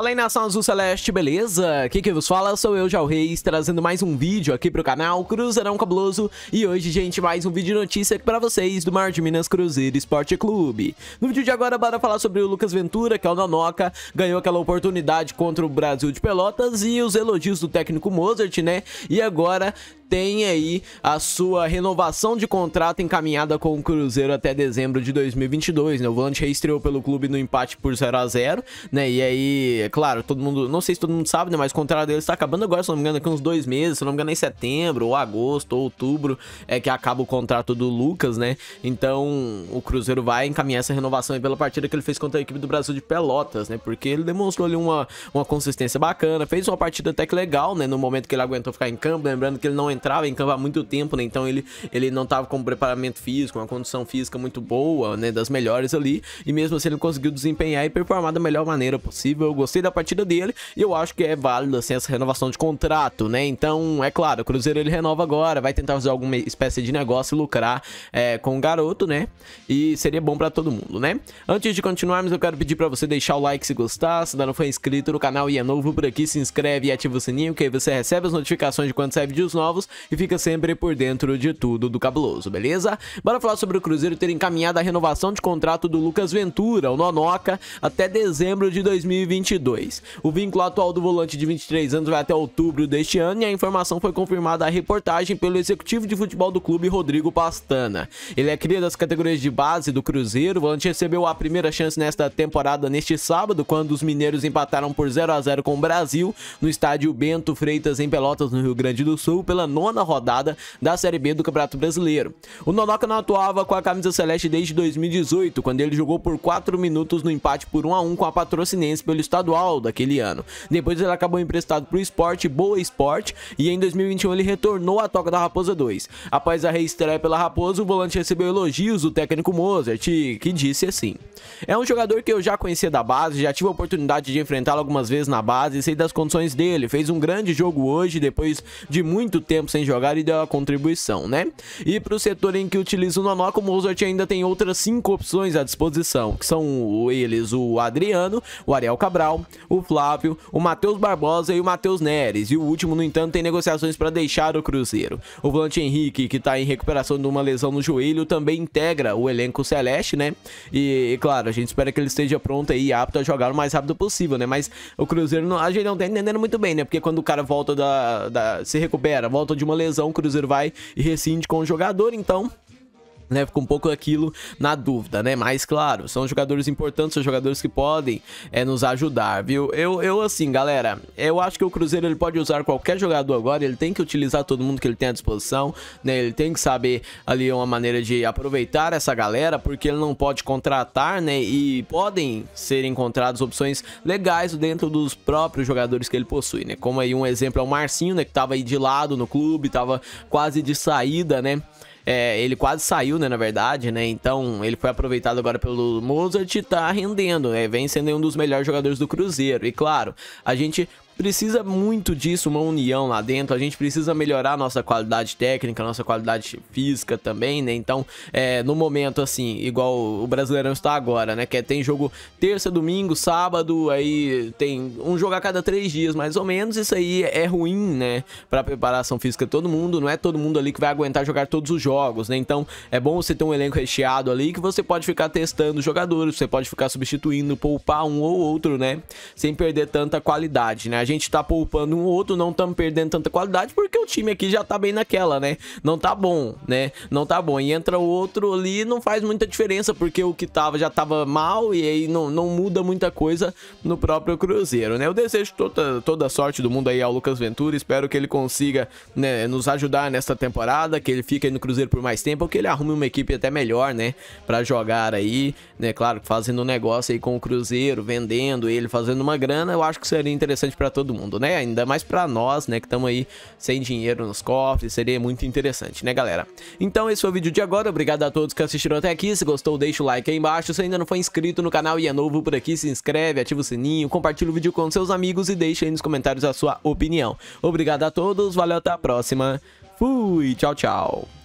Fala aí nação azul celeste, beleza? Aqui quem vos fala sou eu, Jal Reis, trazendo mais um vídeo aqui pro canal Cruzeirão Cabuloso E hoje, gente, mais um vídeo de notícia aqui pra vocês do Mar de Minas Cruzeiro Esporte Clube No vídeo de agora, bora falar sobre o Lucas Ventura, que é o Nonoca Ganhou aquela oportunidade contra o Brasil de Pelotas e os elogios do técnico Mozart, né? E agora tem aí a sua renovação de contrato encaminhada com o Cruzeiro até dezembro de 2022, né? O volante reestreou pelo clube no empate por 0 a 0 né? E aí, é claro, todo mundo, não sei se todo mundo sabe, né? Mas o contrato dele está acabando agora, se não me engano, aqui uns dois meses, se não me engano, em setembro, ou agosto, ou outubro, é que acaba o contrato do Lucas, né? Então, o Cruzeiro vai encaminhar essa renovação aí pela partida que ele fez contra a equipe do Brasil de Pelotas, né? Porque ele demonstrou ali uma, uma consistência bacana, fez uma partida até que legal, né? No momento que ele aguentou ficar em campo, lembrando que ele não entrou entrava em campo há muito tempo, né? Então ele, ele não tava com um preparamento físico, uma condição física muito boa, né? Das melhores ali. E mesmo assim ele conseguiu desempenhar e performar da melhor maneira possível. Eu gostei da partida dele e eu acho que é válido, assim, essa renovação de contrato, né? Então, é claro, o Cruzeiro ele renova agora, vai tentar fazer alguma espécie de negócio e lucrar é, com o garoto, né? E seria bom para todo mundo, né? Antes de continuarmos, eu quero pedir para você deixar o like se gostar, se ainda não foi inscrito no canal e é novo por aqui, se inscreve e ativa o sininho, que aí você recebe as notificações de quando sai vídeos novos e fica sempre por dentro de tudo do cabuloso, beleza? Bora falar sobre o Cruzeiro ter encaminhado a renovação de contrato do Lucas Ventura, o Nonoca, até dezembro de 2022. O vínculo atual do volante de 23 anos vai até outubro deste ano e a informação foi confirmada à reportagem pelo executivo de futebol do clube, Rodrigo Pastana. Ele é cria das categorias de base do Cruzeiro, o volante recebeu a primeira chance nesta temporada neste sábado, quando os mineiros empataram por 0 a 0 com o Brasil no estádio Bento Freitas em Pelotas, no Rio Grande do Sul, pela nona rodada da Série B do Campeonato Brasileiro. O Nonoca não atuava com a camisa celeste desde 2018, quando ele jogou por 4 minutos no empate por 1 a 1 com a Patrocinense pelo estadual daquele ano. Depois ele acabou emprestado para o Esporte Boa Esporte e em 2021 ele retornou à Toca da Raposa 2. Após a reestreia pela Raposa, o volante recebeu elogios do técnico Mozart, que disse assim: "É um jogador que eu já conhecia da base, já tive a oportunidade de enfrentá-lo algumas vezes na base, e sei das condições dele, fez um grande jogo hoje depois de muito tempo tempo sem jogar e deu a contribuição, né? E para o setor em que utiliza o Nonoca, o Mozart ainda tem outras cinco opções à disposição, que são eles o Adriano, o Ariel Cabral, o Flávio, o Matheus Barbosa e o Matheus Neres. E o último, no entanto, tem negociações para deixar o Cruzeiro. O volante Henrique, que está em recuperação de uma lesão no joelho, também integra o elenco celeste, né? E, claro, a gente espera que ele esteja pronto aí, apto a jogar o mais rápido possível, né? Mas o Cruzeiro, não, a gente não tá entendendo muito bem, né? Porque quando o cara volta da, da se recupera, volta de uma lesão, o Cruzeiro vai e rescinde com o jogador, então né, fica um pouco aquilo na dúvida, né? Mas claro, são jogadores importantes, são jogadores que podem é, nos ajudar, viu? Eu, eu assim, galera, eu acho que o Cruzeiro ele pode usar qualquer jogador agora, ele tem que utilizar todo mundo que ele tem à disposição, né? Ele tem que saber ali uma maneira de aproveitar essa galera, porque ele não pode contratar, né? E podem ser encontradas opções legais dentro dos próprios jogadores que ele possui, né? Como aí um exemplo é o Marcinho, né, que tava aí de lado no clube, tava quase de saída, né? É, ele quase saiu, né, na verdade, né? Então, ele foi aproveitado agora pelo Mozart e tá rendendo, né? Vem sendo um dos melhores jogadores do Cruzeiro. E claro, a gente precisa muito disso, uma união lá dentro. A gente precisa melhorar nossa qualidade técnica, nossa qualidade física também, né? Então, é, no momento, assim, igual o Brasileirão está agora, né? Que é, tem jogo terça, domingo, sábado, aí tem um jogo a cada três dias, mais ou menos. Isso aí é ruim, né? Pra preparação física de todo mundo. Não é todo mundo ali que vai aguentar jogar todos os jogos, né? Então, é bom você ter um elenco recheado ali que você pode ficar testando jogadores, você pode ficar substituindo, poupar um ou outro, né? Sem perder tanta qualidade, né? A gente tá poupando um outro, não estamos perdendo tanta qualidade, porque o time aqui já tá bem naquela, né? Não tá bom, né? Não tá bom. E entra outro ali não faz muita diferença, porque o que tava já tava mal e aí não, não muda muita coisa no próprio Cruzeiro, né? Eu desejo tota, toda, toda a sorte do mundo aí ao Lucas Ventura, espero que ele consiga né, nos ajudar nesta temporada, que ele fique aí no Cruzeiro por mais tempo, ou que ele arrume uma equipe até melhor, né? Pra jogar aí, né? Claro, fazendo um negócio aí com o Cruzeiro, vendendo ele, fazendo uma grana, eu acho que seria interessante pra para todo mundo, né? Ainda mais para nós, né, que estamos aí sem dinheiro nos cofres, seria muito interessante, né, galera? Então esse foi o vídeo de agora, obrigado a todos que assistiram até aqui, se gostou deixa o like aí embaixo, se ainda não foi inscrito no canal e é novo por aqui, se inscreve, ativa o sininho, compartilha o vídeo com seus amigos e deixa aí nos comentários a sua opinião. Obrigado a todos, valeu, até a próxima, fui, tchau, tchau.